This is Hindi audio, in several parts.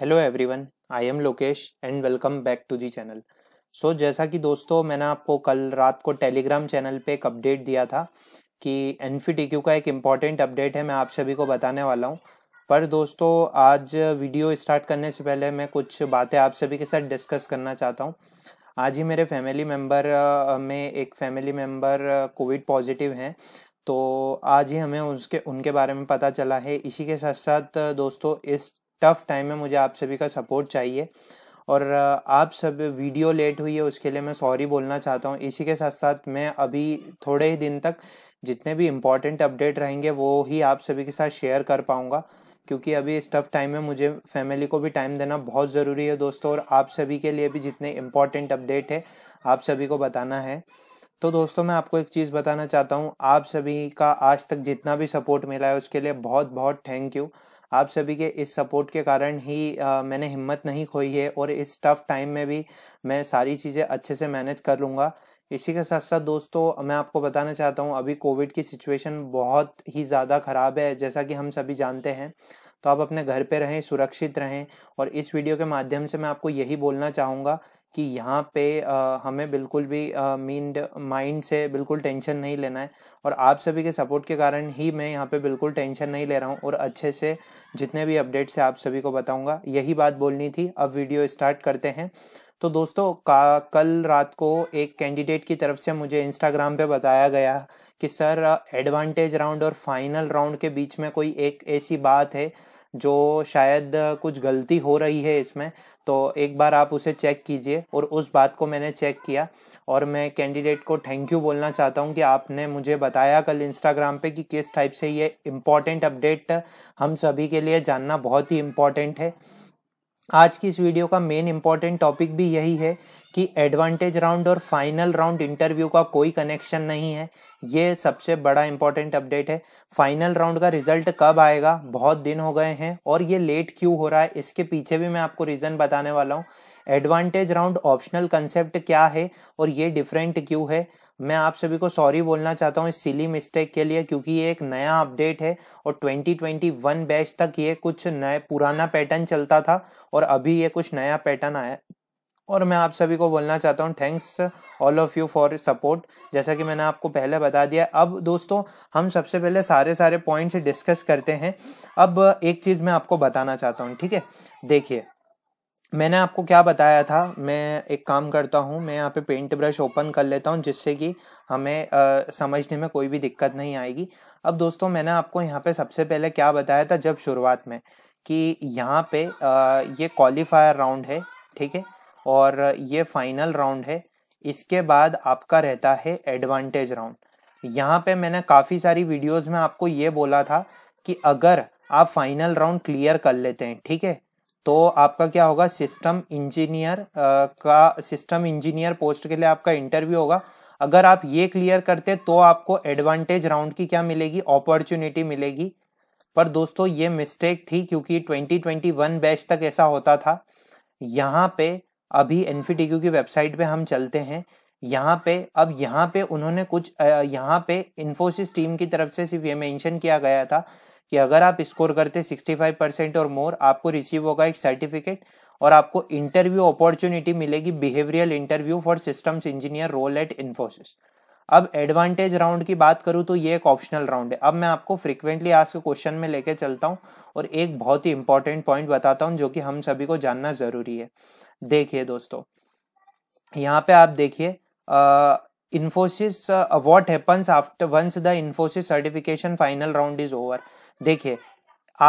hello everyone I am Lokesh and welcome back to the channel so जैसा कि दोस्तों मैंने आपको कल रात को टेलीग्राम चैनल पे एक अपडेट दिया था कि एन का एक इम्पॉर्टेंट अपडेट है मैं आप सभी को बताने वाला हूँ पर दोस्तों आज वीडियो स्टार्ट करने से पहले मैं कुछ बातें आप सभी के साथ डिस्कस करना चाहता हूँ आज ही मेरे फैमिली मेम्बर में एक फैमिली मेम्बर कोविड पॉजिटिव हैं तो आज ही हमें उसके उनके बारे में पता चला है इसी के साथ साथ दोस्तों इस टफ टाइम में मुझे आप सभी का सपोर्ट चाहिए और आप सब वीडियो लेट हुई है उसके लिए मैं सॉरी बोलना चाहता हूँ इसी के साथ साथ मैं अभी थोड़े ही दिन तक जितने भी इम्पोर्टेंट अपडेट रहेंगे वो ही आप सभी के साथ शेयर कर पाऊँगा क्योंकि अभी इस टफ टाइम में मुझे फैमिली को भी टाइम देना बहुत ज़रूरी है दोस्तों और आप सभी के लिए भी जितने इम्पोर्टेंट अपडेट है आप सभी को बताना है तो दोस्तों मैं आपको एक चीज़ बताना चाहता हूँ आप सभी का आज तक जितना भी सपोर्ट मिला है उसके लिए बहुत बहुत थैंक यू आप सभी के इस सपोर्ट के कारण ही आ, मैंने हिम्मत नहीं खोई है और इस टफ टाइम में भी मैं सारी चीज़ें अच्छे से मैनेज कर लूँगा इसी के साथ साथ दोस्तों मैं आपको बताना चाहता हूँ अभी कोविड की सिचुएशन बहुत ही ज़्यादा ख़राब है जैसा कि हम सभी जानते हैं तो आप अपने घर पे रहें सुरक्षित रहें और इस वीडियो के माध्यम से मैं आपको यही बोलना चाहूँगा कि यहाँ पे आ, हमें बिल्कुल भी मीन माइंड से बिल्कुल टेंशन नहीं लेना है और आप सभी के सपोर्ट के कारण ही मैं यहाँ पे बिल्कुल टेंशन नहीं ले रहा हूँ और अच्छे से जितने भी अपडेट्स है आप सभी को बताऊँगा यही बात बोलनी थी अब वीडियो स्टार्ट करते हैं तो दोस्तों का कल रात को एक कैंडिडेट की तरफ से मुझे इंस्टाग्राम पे बताया गया कि सर एडवांटेज राउंड और फाइनल राउंड के बीच में कोई एक ऐसी बात है जो शायद कुछ गलती हो रही है इसमें तो एक बार आप उसे चेक कीजिए और उस बात को मैंने चेक किया और मैं कैंडिडेट को थैंक यू बोलना चाहता हूँ कि आपने मुझे बताया कल इंस्टाग्राम पे कि किस टाइप से ये इम्पॉर्टेंट अपडेट हम सभी के लिए जानना बहुत ही इम्पॉर्टेंट है आज की इस वीडियो का मेन इंपॉर्टेंट टॉपिक भी यही है कि एडवांटेज राउंड और फाइनल राउंड इंटरव्यू का कोई कनेक्शन नहीं है ये सबसे बड़ा इंपॉर्टेंट अपडेट है फाइनल राउंड का रिजल्ट कब आएगा बहुत दिन हो गए हैं और ये लेट क्यों हो रहा है इसके पीछे भी मैं आपको रीज़न बताने वाला हूँ एडवांटेज राउंड ऑप्शनल कंसेप्ट क्या है और ये डिफरेंट क्यों है मैं आप सभी को सॉरी बोलना चाहता हूँ इस सिली मिस्टेक के लिए क्योंकि ये एक नया अपडेट है और 2021 बैच तक ये कुछ नए पुराना पैटर्न चलता था और अभी ये कुछ नया पैटर्न आया और मैं आप सभी को बोलना चाहता हूँ thanks all of you for support जैसा कि मैंने आपको पहले बता दिया अब दोस्तों हम सबसे पहले सारे सारे पॉइंट्स डिस्कस करते हैं अब एक चीज़ मैं आपको बताना चाहता हूँ ठीक है देखिए मैंने आपको क्या बताया था मैं एक काम करता हूँ मैं यहाँ पे पेंट ब्रश ओपन कर लेता हूँ जिससे कि हमें आ, समझने में कोई भी दिक्कत नहीं आएगी अब दोस्तों मैंने आपको यहाँ पे सबसे पहले क्या बताया था जब शुरुआत में कि यहाँ पे आ, ये क्वालिफायर राउंड है ठीक है और ये फाइनल राउंड है इसके बाद आपका रहता है एडवांटेज राउंड यहाँ पर मैंने काफ़ी सारी वीडियोज में आपको ये बोला था कि अगर आप फाइनल राउंड क्लियर कर लेते हैं ठीक है तो आपका क्या होगा सिस्टम इंजीनियर का सिस्टम इंजीनियर पोस्ट के लिए आपका इंटरव्यू होगा अगर आप ये क्लियर करते तो आपको एडवांटेज राउंड की क्या मिलेगी अपॉर्चुनिटी मिलेगी पर दोस्तों ये मिस्टेक थी क्योंकि 2021 बैच तक ऐसा होता था यहाँ पे अभी एन की वेबसाइट पे हम चलते हैं यहाँ पे अब यहाँ पे उन्होंने कुछ यहाँ पे इन्फोसिस टीम की तरफ से सिर्फ ये मेंशन किया गया था कि अगर आप स्कोर करते 65 परसेंट और मोर आपको रिसीव होगा एक सर्टिफिकेट और आपको इंटरव्यू अपॉर्चुनिटी मिलेगी behavioural interview for systems engineer role at Infosys अब एडवांटेज राउंड की बात करूँ तो ये एक ऑप्शनल राउंड है अब मैं आपको फ्रिक्वेंटली आज के क्वेश्चन में लेके चलता हूँ और एक बहुत ही इंपॉर्टेंट पॉइंट बताता हूँ जो कि हम सभी को जानना ज़रूरी है देखिए दोस्तों यहाँ पे आप देखिए Infosys what happens after once the Infosys certification final round is over देखिए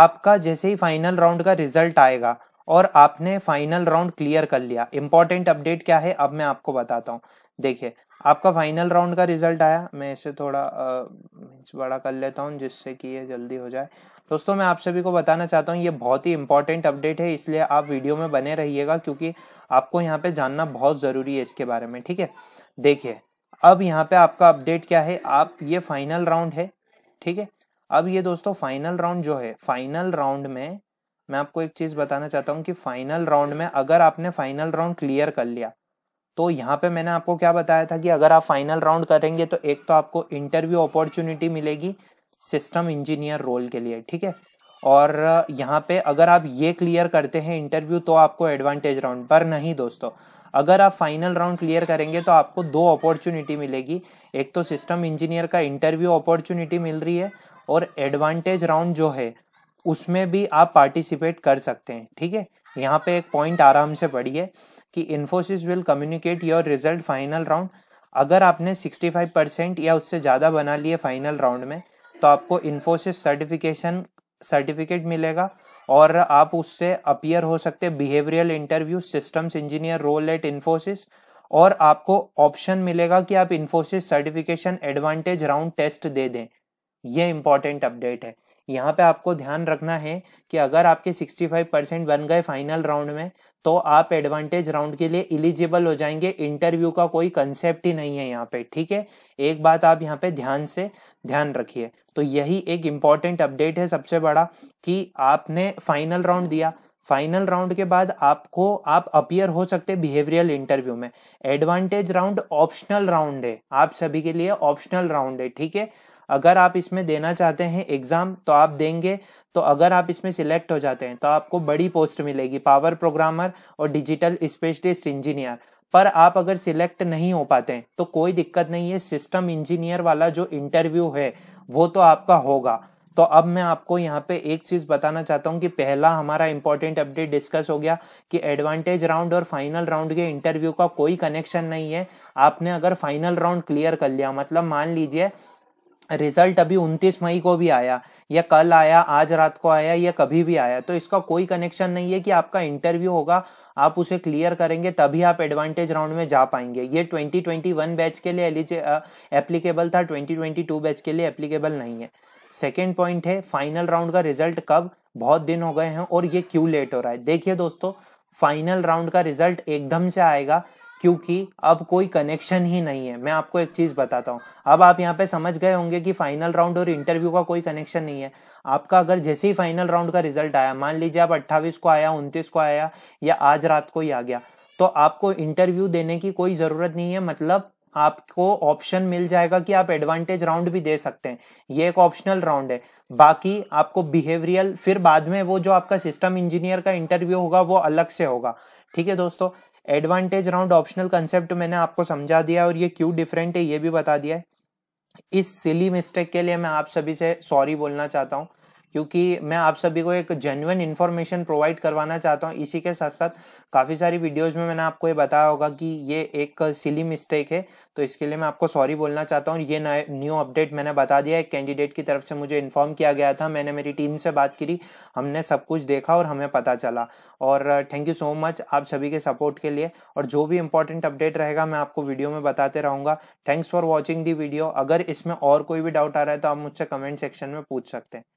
आपका जैसे ही फाइनल राउंड का रिजल्ट आएगा और आपने फाइनल राउंड क्लियर कर लिया इंपॉर्टेंट अपडेट क्या है अब मैं आपको बताता हूँ देखिए आपका फाइनल राउंड का रिजल्ट आया मैं इसे थोड़ा uh, बड़ा कर लेता हूँ जिससे कि ये जल्दी हो जाए दोस्तों मैं आप सभी को बताना चाहता हूँ ये बहुत ही इंपॉर्टेंट अपडेट है इसलिए आप वीडियो में बने रहिएगा क्योंकि आपको यहाँ पे जानना बहुत ज़रूरी है इसके बारे में ठीक है देखिए अब यहाँ पे आपका अपडेट क्या है आप ये फाइनल राउंड है ठीक है अब ये दोस्तों फाइनल राउंड जो है फाइनल राउंड में मैं आपको एक चीज़ बताना चाहता हूँ कि फाइनल राउंड में अगर आपने फाइनल राउंड क्लियर कर लिया तो यहाँ पे मैंने आपको क्या बताया था कि अगर आप फाइनल राउंड करेंगे तो एक तो आपको इंटरव्यू अपॉर्चुनिटी मिलेगी सिस्टम इंजीनियर रोल के लिए ठीक है और यहाँ पे अगर आप ये क्लियर करते हैं इंटरव्यू तो आपको एडवांटेज राउंड पर नहीं दोस्तों अगर आप फाइनल राउंड क्लियर करेंगे तो आपको दो अपॉर्चुनिटी मिलेगी एक तो सिस्टम इंजीनियर का इंटरव्यू अपॉर्चुनिटी मिल रही है और एडवांटेज राउंड जो है उसमें भी आप पार्टिसिपेट कर सकते हैं ठीक है यहाँ पे एक पॉइंट आराम से पढ़िए कि Infosys will communicate your result final round अगर आपने 65 परसेंट या उससे ज़्यादा बना लिए फाइनल राउंड में तो आपको इन्फोसिस सर्टिफिकेशन सर्टिफिकेट मिलेगा और आप उससे अपियर हो सकते हैं behavioural interview systems engineer role at Infosys और आपको ऑप्शन मिलेगा कि आप Infosys certification advantage round test दे दें यह इंपॉर्टेंट अपडेट है यहाँ पे आपको ध्यान रखना है कि अगर आपके 65 परसेंट बन गए फाइनल राउंड में तो आप एडवांटेज राउंड के लिए इलिजिबल हो जाएंगे इंटरव्यू का कोई कंसेप्ट ही नहीं है यहाँ पे ठीक है एक बात आप यहाँ पे ध्यान से ध्यान रखिए तो यही एक इम्पॉर्टेंट अपडेट है सबसे बड़ा कि आपने फाइनल राउंड दिया फाइनल राउंड के बाद आपको आप अपियर हो सकते बिहेवियरल इंटरव्यू में एडवांटेज राउंड ऑप्शनल राउंड है आप सभी के लिए ऑप्शनल राउंड है ठीक है अगर आप इसमें देना चाहते हैं एग्ज़ाम तो आप देंगे तो अगर आप इसमें सिलेक्ट हो जाते हैं तो आपको बड़ी पोस्ट मिलेगी पावर प्रोग्रामर और डिजिटल स्पेशलिस्ट इंजीनियर पर आप अगर सिलेक्ट नहीं हो पाते हैं तो कोई दिक्कत नहीं है सिस्टम इंजीनियर वाला जो इंटरव्यू है वो तो आपका होगा तो अब मैं आपको यहाँ पे एक चीज़ बताना चाहता हूँ कि पहला हमारा इंपॉर्टेंट अपडेट डिस्कस हो गया कि एडवांटेज राउंड और फाइनल राउंड के इंटरव्यू का कोई कनेक्शन नहीं है आपने अगर फाइनल राउंड क्लियर कर लिया मतलब मान लीजिए रिजल्ट अभी 29 मई को भी आया या कल आया आज रात को आया या कभी भी आया तो इसका कोई कनेक्शन नहीं है कि आपका इंटरव्यू होगा आप उसे क्लियर करेंगे तभी आप एडवांटेज राउंड में जा पाएंगे ये 2021 बैच के लिए एलिजे एप्लीकेबल था 2022 बैच के लिए एप्लीकेबल नहीं है सेकेंड पॉइंट है फाइनल राउंड का रिजल्ट कब बहुत दिन हो गए हैं और ये क्यों लेट हो रहा है देखिए दोस्तों फाइनल राउंड का रिजल्ट एकदम से आएगा क्योंकि अब कोई कनेक्शन ही नहीं है मैं आपको एक चीज़ बताता हूँ अब आप यहाँ पे समझ गए होंगे कि फाइनल राउंड और इंटरव्यू का कोई कनेक्शन नहीं है आपका अगर जैसे ही फाइनल राउंड का रिजल्ट आया मान लीजिए आप अट्ठावीस को आया उनतीस को आया या आज रात को ही आ गया तो आपको इंटरव्यू देने की कोई ज़रूरत नहीं है मतलब आपको ऑप्शन मिल जाएगा कि आप एडवांटेज राउंड भी दे सकते हैं ये एक ऑप्शनल राउंड है बाकी आपको बिहेवियल फिर बाद में वो जो आपका सिस्टम इंजीनियर का इंटरव्यू होगा वो अलग से होगा ठीक है दोस्तों एडवांटेज राउंड ऑप्शनल कंसेप्ट मैंने आपको समझा दिया और ये क्यों डिफरेंट है ये भी बता दिया है इस सिली मिस्टेक के लिए मैं आप सभी से सॉरी बोलना चाहता हूँ क्योंकि मैं आप सभी को एक जेन्युन इन्फॉर्मेशन प्रोवाइड करवाना चाहता हूँ इसी के साथ साथ काफ़ी सारी वीडियोज़ में मैंने आपको ये बताया होगा कि ये एक सिली मिस्टेक है तो इसके लिए मैं आपको सॉरी बोलना चाहता हूँ ये न्यू अपडेट मैंने बता दिया एक कैंडिडेट की तरफ से मुझे इन्फॉर्म किया गया था मैंने मेरी टीम से बात करी हमने सब कुछ देखा और हमें पता चला और थैंक यू सो मच आप सभी के सपोर्ट के लिए और जो भी इंपॉर्टेंट अपडेट रहेगा मैं आपको वीडियो में बताते रहूँगा thanks for watching the video अगर इसमें और कोई भी डाउट आ रहा है तो आप मुझसे कमेंट सेक्शन में पूछ सकते हैं